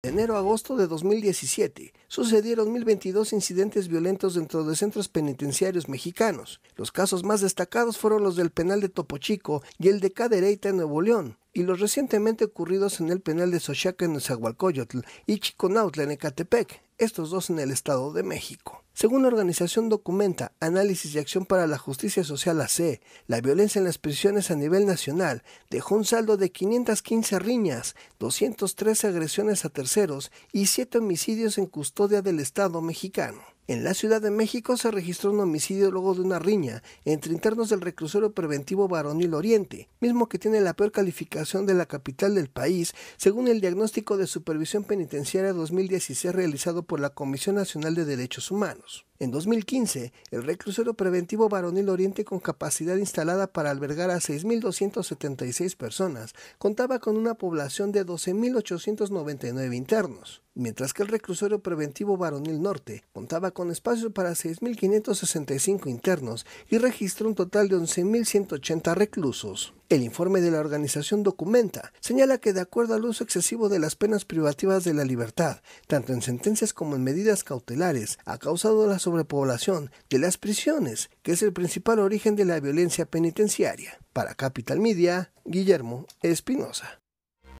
De enero a agosto de 2017 sucedieron 1.022 incidentes violentos dentro de centros penitenciarios mexicanos. Los casos más destacados fueron los del penal de Topo Chico y el de Cadereyta en Nuevo León, y los recientemente ocurridos en el penal de xochaca en Zagualcoyotl y Chiconautla en Ecatepec, estos dos en el Estado de México. Según la organización Documenta, Análisis y Acción para la Justicia Social AC, la violencia en las prisiones a nivel nacional dejó un saldo de 515 riñas, 213 agresiones a terceros y 7 homicidios en custodia del Estado mexicano. En la Ciudad de México se registró un homicidio luego de una riña entre internos del reclusorio preventivo Varonil Oriente, mismo que tiene la peor calificación de la capital del país, según el diagnóstico de supervisión penitenciaria 2016 realizado por la Comisión Nacional de Derechos Humanos. En 2015, el Reclusorio preventivo Varonil Oriente con capacidad instalada para albergar a 6.276 personas contaba con una población de 12.899 internos, mientras que el reclusorio preventivo Varonil Norte contaba con espacios para 6.565 internos y registró un total de 11.180 reclusos. El informe de la organización documenta, señala que de acuerdo al uso excesivo de las penas privativas de la libertad, tanto en sentencias como en medidas cautelares, ha causado la sobrepoblación de las prisiones, que es el principal origen de la violencia penitenciaria. Para Capital Media, Guillermo Espinosa.